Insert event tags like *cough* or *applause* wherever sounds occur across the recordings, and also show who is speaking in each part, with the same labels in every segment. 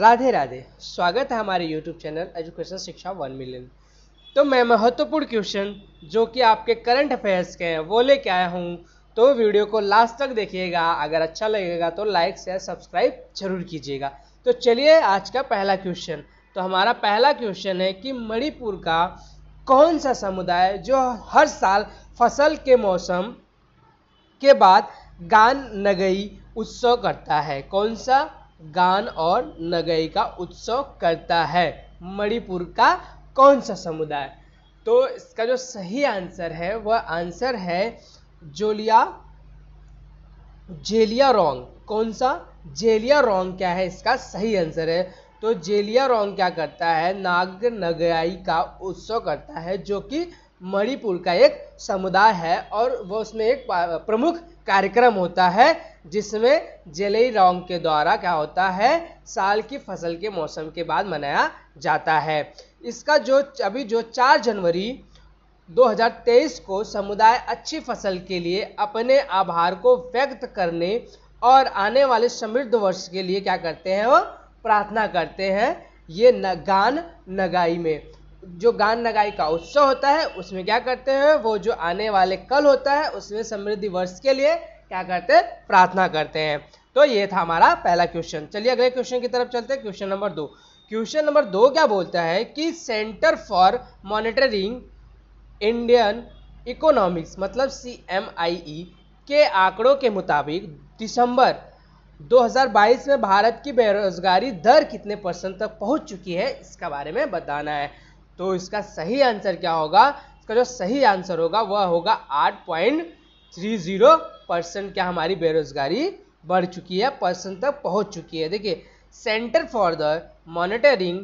Speaker 1: राधे राधे स्वागत है हमारे YouTube चैनल एजुकेशन शिक्षा वन मिलियन तो मैं महत्वपूर्ण क्वेश्चन जो कि आपके करंट अफेयर्स के हैं वो लेके आया हूँ तो वीडियो को लास्ट तक देखिएगा अगर अच्छा लगेगा तो लाइक शेयर सब्सक्राइब जरूर कीजिएगा तो चलिए आज का पहला क्वेश्चन तो हमारा पहला क्वेश्चन है कि मणिपुर का कौन सा समुदाय जो हर साल फसल के मौसम के बाद गान नगई उत्सव करता है कौन सा गान और नगई का उत्सव करता है मणिपुर का कौन सा समुदाय तो इसका जो सही आंसर है वह आंसर है जोलिया जेलिया रोंग कौन सा जेलिया रोंग क्या है इसका सही आंसर है तो जेलिया रोंग क्या करता है नाग नगयाई का उत्सव करता है जो कि मणिपुर का एक समुदाय है और वह उसमें एक प्रमुख कार्यक्रम होता है जिसमें जेलई रोंग के द्वारा क्या होता है साल की फसल के मौसम के बाद मनाया जाता है इसका जो अभी जो 4 जनवरी 2023 को समुदाय अच्छी फसल के लिए अपने आभार को व्यक्त करने और आने वाले समृद्ध वर्ष के लिए क्या करते हैं वो प्रार्थना करते हैं ये न, गान नगाई में जो गान नगाई का उत्सव होता है उसमें क्या करते हैं वो जो आने वाले कल होता है उसमें समृद्धि वर्ष के लिए क्या करते हैं प्रार्थना करते हैं तो ये था हमारा पहला क्वेश्चन चलिए अगले क्वेश्चन की तरफ चलते हैं क्वेश्चन नंबर दो क्वेश्चन नंबर दो क्या बोलता है कि centre for monitoring Indian economics मतलब सी एम आई ई के आंकड़ों के मुताबिक दिसंबर 2022 में भारत की बेरोजगारी दर कितने परसेंट तक पहुंच चुकी है इसका बारे में बताना है तो इसका सही आंसर क्या होगा इसका जो सही आंसर होगा वह होगा आठ पॉइंट थ्री जीरो परसेंट क्या हमारी बेरोजगारी बढ़ चुकी है परसेंट तक पहुंच चुकी है देखिए centre for the monitoring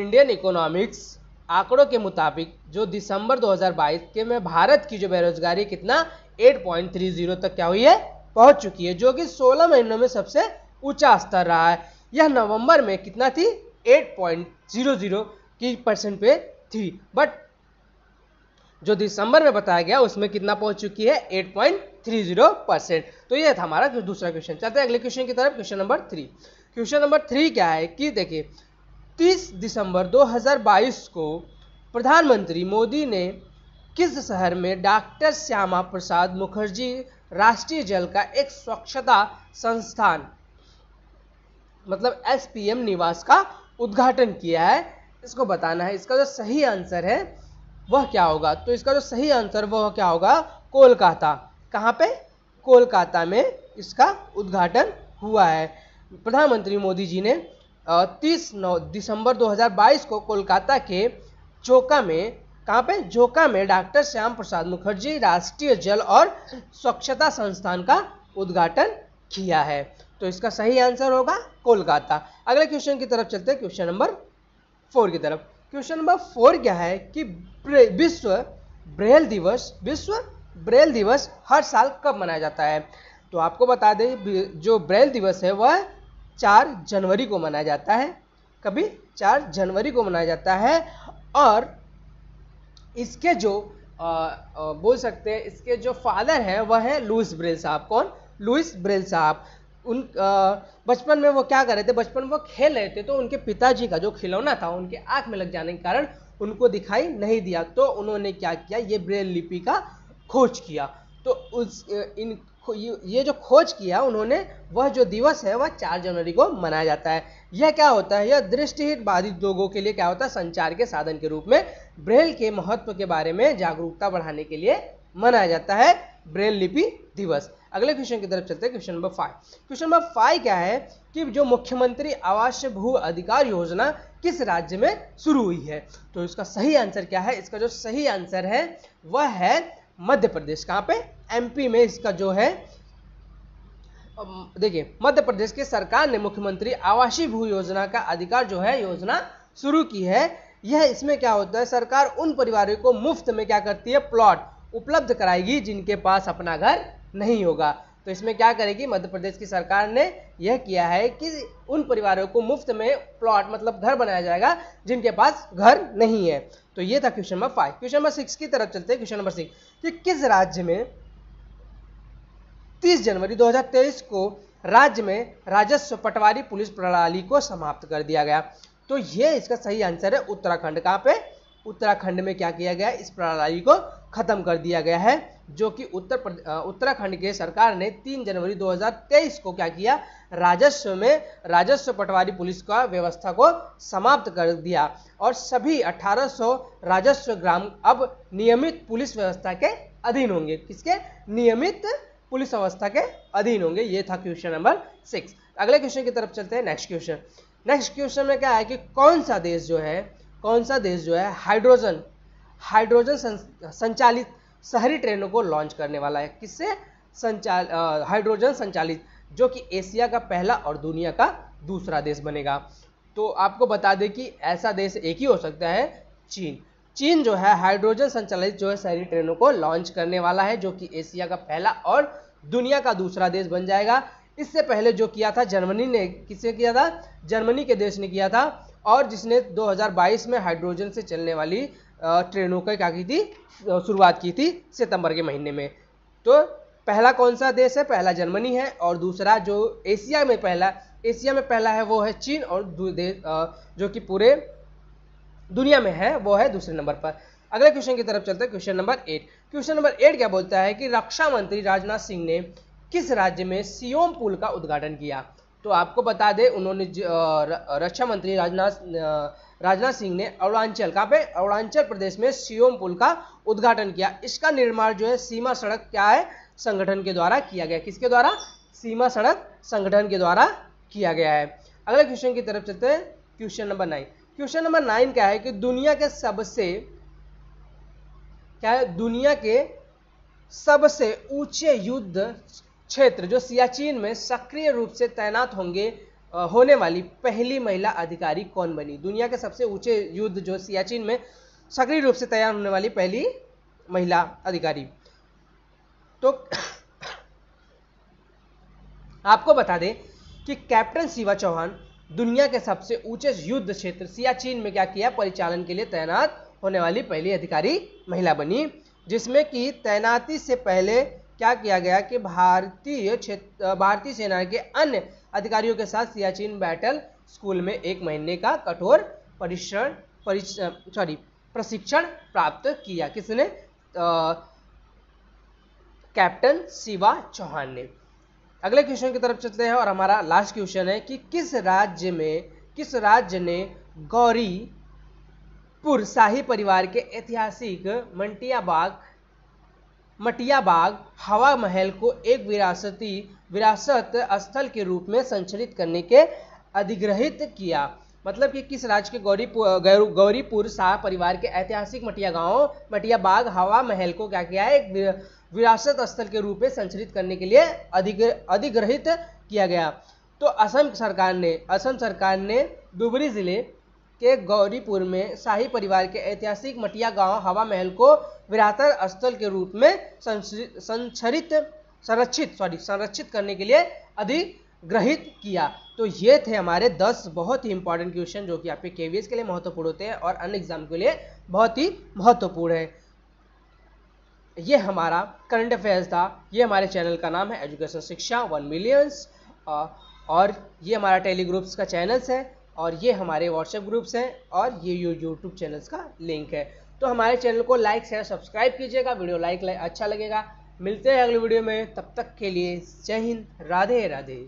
Speaker 1: Indian economics आंकड़ों के मुताबिक जो दिसंबर 2022 के में भारत की जो बेरोजगारी कितना 8.30 तक क्या हुई है पहुंच चुकी है जो कि 16 महीनों में सबसे ऊंचा स्तर रहा है यह नवंबर में कितना थी 8.00 की परसेंट पे थी बट जो दिसंबर में बताया गया उसमें कितना पहुंच चुकी है 8.30 परसेंट तो ये था हमारा दूसरा क्वेश्चन चलते हैं अगले क्वेश्चन की तरफ question number three question number three क्या है कि देखिए 30 दिसंबर 2022 को प्रधानमंत्री मोदी ने किस शहर में डॉक्टर श्यामा प्रसाद मुखर्जी राष्ट्रीय जल का एक स्वच्छता संस्थान मतलब एस निवास का उद्घाटन किया है इसको बताना है इसका जो सही आंसर है वह क्या होगा तो इसका जो सही आंसर वह क्या होगा कोलकाता कहाँ पे कोलकाता में इसका उद्घाटन हुआ है प्रधानमंत्री मोदी जी ने 30 नौ दिसंबर 2022 को कोलकाता के चोका में कहाँ पे जोका में डॉक्टर श्याम प्रसाद मुखर्जी राष्ट्रीय जल और स्वच्छता संस्थान का उद्घाटन किया है तो इसका सही आंसर होगा कोलकाता अगले क्वेश्चन की तरफ चलते हैं क्वेश्चन नंबर फोर की तरफ क्वेश्चन नंबर फोर क्या है कि विश्व ब्रेल दिवस विश्व ब्रेल दिवस हर साल कब मनाया जाता है तो आपको बता दें जो ब्रेल दिवस है वह चार जनवरी को मनाया जाता है कभी चार जनवरी को मनाया जाता है और इसके जो आ, आ, बोल सकते हैं इसके जो फादर हैं वह है लुइस ब्रेल साहब कौन लुइस ब्रेल साहब उन बचपन में वो क्या कर रहे थे बचपन में वो खेल रहे थे तो उनके पिताजी का जो खिलौना था उनके आँख में लग जाने के कारण उनको दिखाई नहीं दिया तो उन्होंने क्या किया ये ब्रेल लिपि का खोज किया तो उस इन ये जो खोज किया उन्होंने वह जो दिवस है वह चार जनवरी को मनाया जाता है यह क्या होता है यह दृष्टिहीन बाधित लोगों के लिए क्या होता है संचार के साधन के रूप में ब्रेल के महत्व के बारे में जागरूकता बढ़ाने के लिए मनाया जाता है ब्रेल लिपि दिवस अगले क्वेश्चन की तरफ चलते हैं question number five question number five क्या है कि जो मुख्यमंत्री आवास भू अधिकार योजना किस राज्य में शुरू हुई है तो इसका सही आंसर क्या है इसका जो सही आंसर है वह है मध्य प्रदेश कहाँ पे एमपी में इसका जो है देखिए मध्य प्रदेश के सरकार ने मुख्यमंत्री आवासीय भू योजना का अधिकार जो है योजना शुरू की है यह इसमें क्या होता है सरकार उन परिवारों को मुफ्त में क्या करती है प्लॉट उपलब्ध कराएगी जिनके पास अपना घर नहीं होगा तो इसमें क्या करेगी मध्य प्रदेश की सरकार ने यह किया है कि उन परिवारों को मुफ्त में प्लॉट मतलब घर बनाया जाएगा जिनके पास घर नहीं है तो ये था question number five question number six की तरफ चलते हैं क्वेश्चन नंबर सिक्स कि किस राज्य में 30 जनवरी 2023 को राज्य में राजस्व पटवारी पुलिस प्रणाली को समाप्त कर दिया गया तो ये इसका सही आंसर है उत्तराखंड कहाँ पे उत्तराखंड में क्या किया गया इस प्रणाली को खत्म कर दिया गया है जो कि उत्तर उत्तराखंड के सरकार ने 3 जनवरी 2023 को क्या किया राजस्व में राजस्व पटवारी पुलिस का व्यवस्था को समाप्त कर दिया और सभी 1800 राजस्व ग्राम अब नियमित पुलिस व्यवस्था के अधीन होंगे किसके नियमित पुलिस व्यवस्था के अधीन होंगे ये था क्वेश्चन नंबर सिक्स अगले क्वेश्चन की तरफ चलते हैं नेक्स्ट क्वेश्चन नेक्स्ट क्वेश्चन में क्या है कि कौन सा देश जो है कौन सा देश जो है हाइड्रोजन हाइड्रोजन संचालित शहरी ट्रेनों को लॉन्च करने वाला है किससे संचाल हाइड्रोजन संचालित जो कि एशिया का पहला और दुनिया का दूसरा देश बनेगा तो आपको बता दें कि ऐसा देश एक ही हो सकता है चीन चीन जो है हाइड्रोजन संचालित जो है शहरी ट्रेनों को लॉन्च करने वाला है जो कि एशिया का पहला और दुनिया का दूसरा देश बन जाएगा इससे पहले जो किया था जर्मनी ने किसने किया था जर्मनी के देश ने किया था और जिसने 2022 में हाइड्रोजन से चलने वाली ट्रेनों का क्या की थी शुरुआत की थी सितंबर के महीने में तो पहला कौन सा देश है पहला जर्मनी है और दूसरा जो एशिया में पहला एशिया में पहला है वो है चीन और जो कि पूरे दुनिया में है वो है दूसरे नंबर पर अगले क्वेश्चन की तरफ चलते हैं question number eight question number eight क्या बोलता है कि रक्षा मंत्री राजनाथ सिंह ने किस राज्य में सियोम पुल का उद्घाटन किया तो आपको बता दें उन्होंने रक्षा मंत्री राजनाथ राजनाथ सिंह ने अरुणाचल कहाँ पे अरुणाचल प्रदेश में सियोम पुल का उद्घाटन किया इसका निर्माण जो है सीमा सड़क क्या है संगठन के द्वारा किया गया किसके द्वारा सीमा सड़क संगठन के द्वारा किया गया है अगले क्वेश्चन की तरफ चलते हैं question number nine question number nine क्या है कि दुनिया के सबसे क्या है दुनिया के सबसे ऊंचे युद्ध क्षेत्र जो सियाचिन में सक्रिय रूप से तैनात होंगे होने वाली पहली महिला अधिकारी कौन बनी दुनिया के सबसे ऊंचे युद्ध जो सियाचिन में सक्रिय रूप से तैयार होने वाली पहली महिला अधिकारी तो *coughs* आपको बता दें कि कैप्टन शिवा चौहान दुनिया के सबसे ऊंचे युद्ध क्षेत्र सियाचिन में क्या किया परिचालन के लिए तैनात होने वाली पहली अधिकारी महिला बनी जिसमें कि तैनाती से पहले क्या किया गया कि भारतीय क्षेत्र भारतीय सेना के अन्य अधिकारियों के साथ सियाचिन बैटल स्कूल में एक महीने का कठोर परिश्रण सॉरी प्रशिक्षण प्राप्त किया किसने कैप्टन शिवा चौहान ने अगले क्वेश्चन की तरफ चलते हैं और हमारा लास्ट क्वेश्चन है कि किस राज्य में किस राज्य ने गौरीपुर शाही परिवार के ऐतिहासिक मंटिया बाग मटिया बाग हवा महल को एक विरासती विरासत स्थल के रूप में संचरित करने के अधिग्रहित किया मतलब कि किस राज्य के गौरीपुर गौरीपुर शाह परिवार के ऐतिहासिक मटिया गांव मटिया बाग हवा महल को क्या किया है एक विरासत स्थल के रूप में संचरित करने के लिए अधिग्र अधिग्रहित किया गया तो असम सरकार ने असम सरकार ने दुबरी जिले के गौरीपुर में शाही परिवार के ऐतिहासिक मटिया गांव हवा महल को विरातर स्थल के रूप में संरक्षित संरक्षित सॉरी संरक्षित करने के लिए अधिग्रहित किया तो ये थे हमारे 10 बहुत ही इंपॉर्टेंट क्वेश्चन जो कि आपके के के लिए महत्वपूर्ण होते हैं और अन्य एग्जाम के लिए बहुत ही महत्वपूर्ण है ये हमारा करंट अफेयर्स था ये हमारे चैनल का नाम है एजुकेशन शिक्षा वन मिलियंस और ये हमारा टेलीग्रुप्स का चैनल्स है और ये हमारे व्हाट्सएप ग्रुप्स हैं और ये यू यूट्यूब चैनल्स का लिंक है तो हमारे चैनल को लाइक शेयर सब्सक्राइब कीजिएगा वीडियो लाइक अच्छा लगेगा मिलते हैं अगले वीडियो में तब तक के लिए जय हिंद राधे राधे